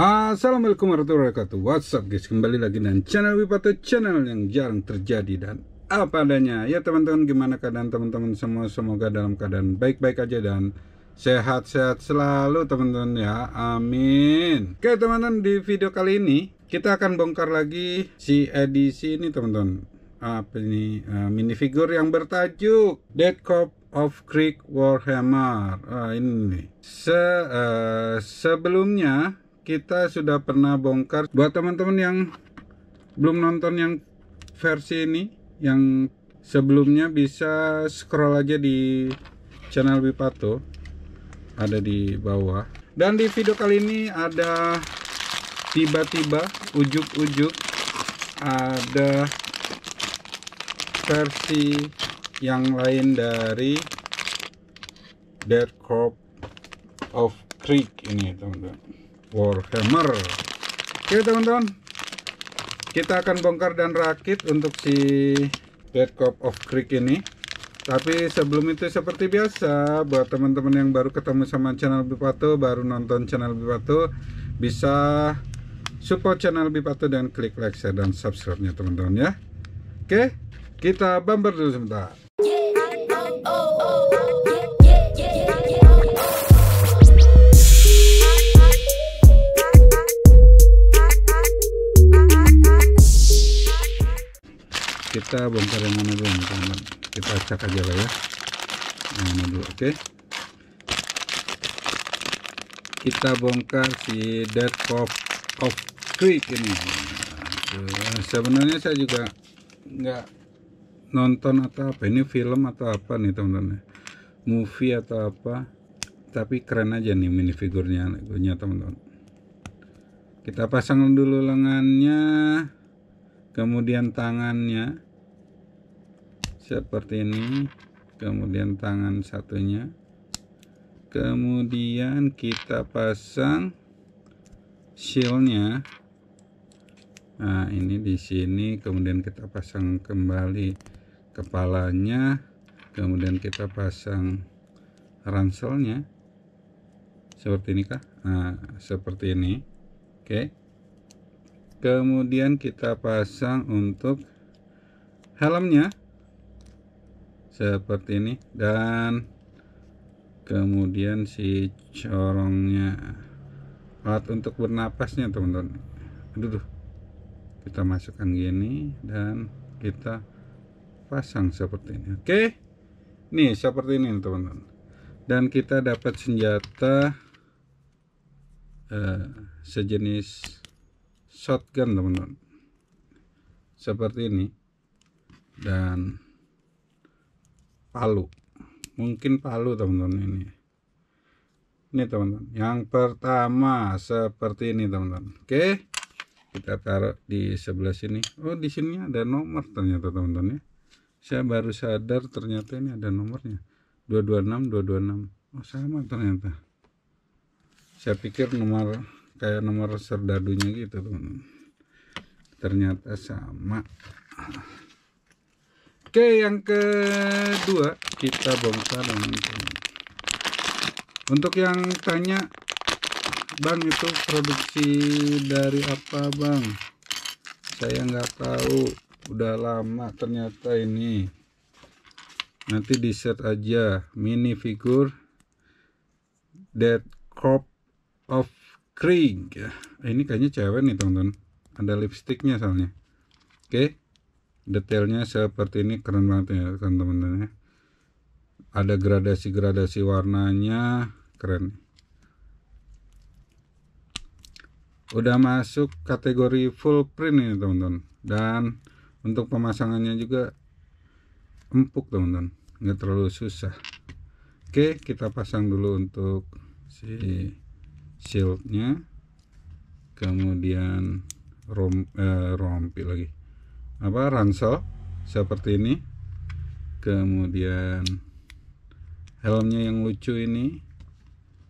Assalamualaikum warahmatullahi wabarakatuh What's up guys kembali lagi dengan channel Wipato channel yang jarang terjadi dan apa adanya ya teman-teman gimana keadaan teman-teman semua semoga dalam keadaan baik-baik aja dan sehat-sehat selalu teman-teman ya amin oke teman-teman di video kali ini kita akan bongkar lagi si edisi ini teman-teman apa ini uh, eh, minifigure yang bertajuk Dead Cop of Creek Warhammer ah, ini Se, uh, sebelumnya kita sudah pernah bongkar buat teman-teman yang belum nonton yang versi ini yang sebelumnya bisa scroll aja di channel Wipato ada di bawah dan di video kali ini ada tiba-tiba ujuk-ujuk ada versi yang lain dari Dead Corp of Creek ini teman-teman Warhammer Oke teman-teman Kita akan bongkar dan rakit untuk si Dead Cop of Creek ini tapi sebelum itu seperti biasa buat teman-teman yang baru ketemu sama channel Bipato baru nonton channel Bipato bisa support channel Bipato dan klik like share dan subscribe nya teman-teman ya oke kita bumper dulu sebentar kita bongkar yang mana dulu teman kita acak aja lah ya yang mana dulu oke okay. kita bongkar si dead of, of creek ini nah, sebenarnya saya juga nggak nonton atau apa ini film atau apa nih teman-teman movie atau apa tapi keren aja nih minifigurnya punya teman-teman kita pasang dulu lengannya kemudian tangannya seperti ini kemudian tangan satunya kemudian kita pasang shieldnya nah ini di sini kemudian kita pasang kembali kepalanya kemudian kita pasang ranselnya seperti ini kah nah, seperti ini oke kemudian kita pasang untuk helmnya seperti ini dan kemudian si corongnya alat untuk bernapasnya teman-teman aduh tuh kita masukkan gini dan kita pasang seperti ini oke nih seperti ini teman-teman dan kita dapat senjata eh, sejenis shotgun teman-teman seperti ini dan Palu mungkin Palu teman-teman ini ini teman-teman yang pertama seperti ini teman-teman oke kita taruh di sebelah sini oh di sini ada nomor ternyata teman-teman ya saya baru sadar ternyata ini ada nomornya 226 226 oh sama ternyata saya pikir nomor kayak nomor serdadunya gitu teman-teman ternyata sama Oke, yang kedua kita bongkar dengan Untuk yang tanya, Bang itu produksi dari apa, Bang? Saya nggak tahu. Udah lama ternyata ini. Nanti di set aja mini figur Dead Crop of Krieg. Ini kayaknya cewek nih, teman-teman. Ada lipstiknya soalnya. Oke. Okay detailnya seperti ini keren banget ya kan teman-teman ya ada gradasi-gradasi warnanya keren udah masuk kategori full print ini teman-teman dan untuk pemasangannya juga empuk teman-teman nggak terlalu susah oke kita pasang dulu untuk si shieldnya kemudian rom eh, rompi lagi apa ransel seperti ini kemudian helmnya yang lucu ini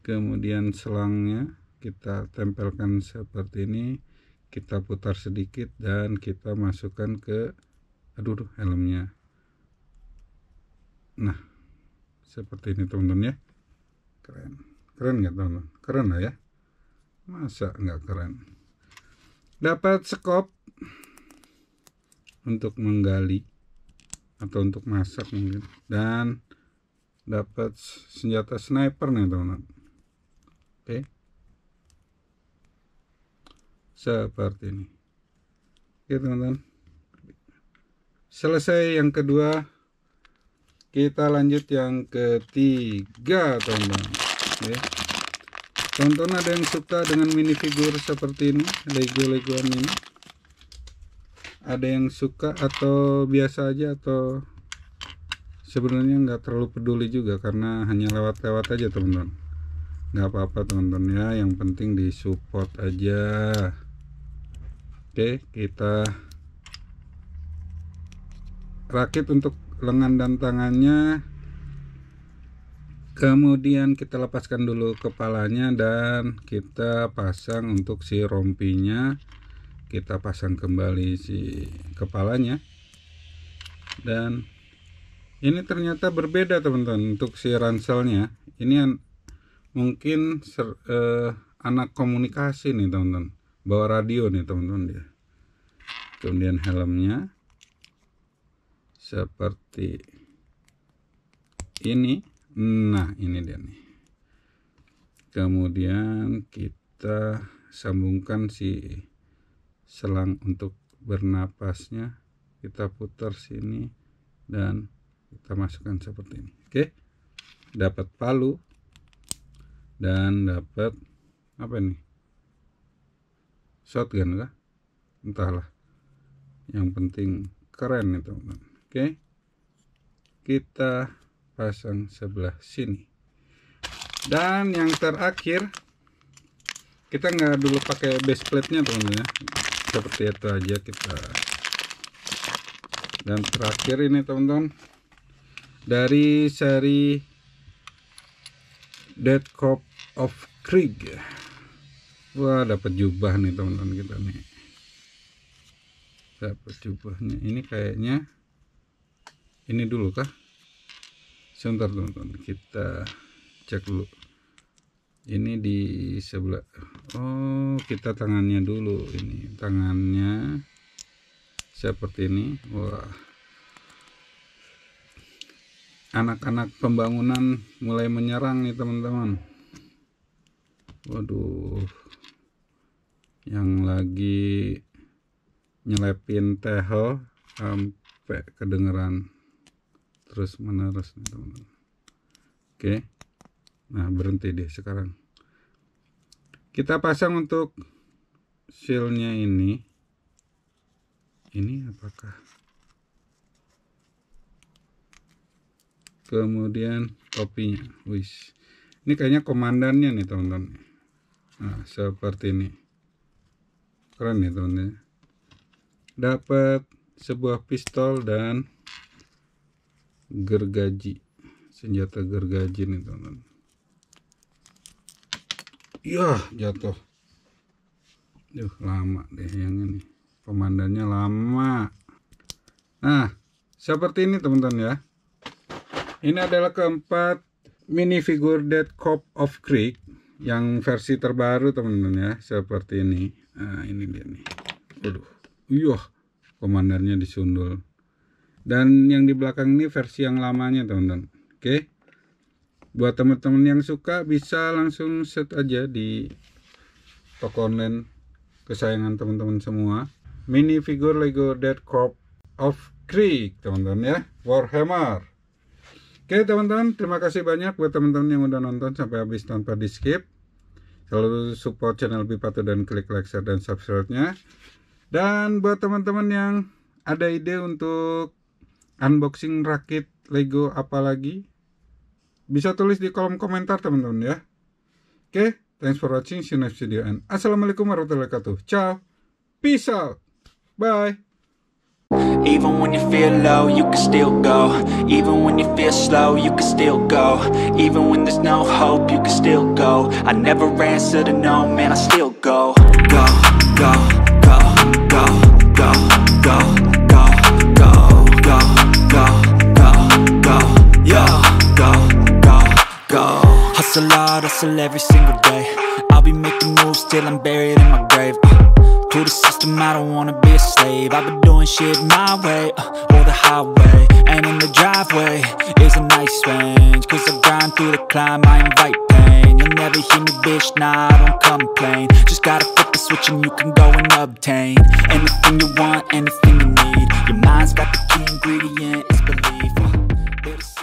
kemudian selangnya kita tempelkan seperti ini kita putar sedikit dan kita masukkan ke aduh helmnya nah seperti ini teman-teman ya keren keren nggak teman-teman keren lah ya masa nggak keren dapat skop untuk menggali atau untuk masak mungkin dan dapat senjata sniper nih teman-teman oke seperti ini oke teman-teman selesai yang kedua kita lanjut yang ketiga teman-teman oke okay. teman ada yang suka dengan minifigur seperti ini lego-legoan ini ada yang suka atau biasa aja atau sebenarnya nggak terlalu peduli juga karena hanya lewat-lewat aja teman-teman nggak apa-apa teman-teman ya yang penting disupport aja oke kita rakit untuk lengan dan tangannya kemudian kita lepaskan dulu kepalanya dan kita pasang untuk si rompinya kita pasang kembali si kepalanya dan ini ternyata berbeda teman-teman untuk si ranselnya ini yang mungkin ser, eh, anak komunikasi nih teman-teman bawa radio nih teman-teman dia kemudian helmnya seperti ini nah ini dia nih kemudian kita sambungkan si selang untuk bernapasnya kita putar sini dan kita masukkan seperti ini oke dapat palu dan dapat apa ini shotgun lah entahlah yang penting keren itu teman oke kita pasang sebelah sini dan yang terakhir kita nggak dulu pakai base plate nya teman-teman ya seperti itu aja kita dan terakhir ini teman-teman dari seri Dead Cop of Krieg wah dapat jubah nih teman-teman kita nih dapat jubahnya ini kayaknya ini dulu kah sebentar teman-teman kita cek dulu ini di sebelah Oh kita tangannya dulu ini tangannya seperti ini wah anak-anak pembangunan mulai menyerang nih teman-teman waduh yang lagi nyelepin tehoh sampai kedengeran terus menerus nih teman-teman oke nah berhenti deh sekarang kita pasang untuk sealnya ini ini apakah kemudian topinya wis ini kayaknya komandannya nih teman-teman nah seperti ini keren nih teman-teman dapat sebuah pistol dan gergaji senjata gergaji nih teman-teman Iya jatuh. Duh lama deh yang ini. Pemandannya lama. Nah seperti ini teman-teman ya. Ini adalah keempat mini figur Dead Cop of Creek yang versi terbaru teman-teman ya seperti ini. Nah ini dia nih. Aduh. Iya komandannya disundul. Dan yang di belakang ini versi yang lamanya teman-teman. Oke. Okay? buat teman-teman yang suka bisa langsung set aja di toko online kesayangan teman-teman semua mini figure Lego Dead Corp of Creek teman-teman ya Warhammer oke teman-teman terima kasih banyak buat teman-teman yang udah nonton sampai habis tanpa di skip selalu support channel Bipato dan klik like share dan subscribe nya dan buat teman-teman yang ada ide untuk unboxing rakit Lego apalagi bisa tulis di kolom komentar teman-teman ya. Oke, okay, thanks for watching, see you next video and Assalamualaikum warahmatullahi wabarakatuh. Ciao, peace out, bye. Even when you feel low, you can still go Even when you feel slow, you can still go Even when there's no hope, you can still go I never answer to no, man, I still go hustle every single day I'll be making moves till I'm buried in my grave uh, To the system, I don't wanna be a slave I've been doing shit my way, uh, or the highway And in the driveway is a nice range Cause I grind through the climb, I invite pain You'll never hear me, bitch, nah, I don't complain Just gotta flip the switch and you can go and obtain Anything you want, anything you need Your mind's got the key ingredient, it's belief uh,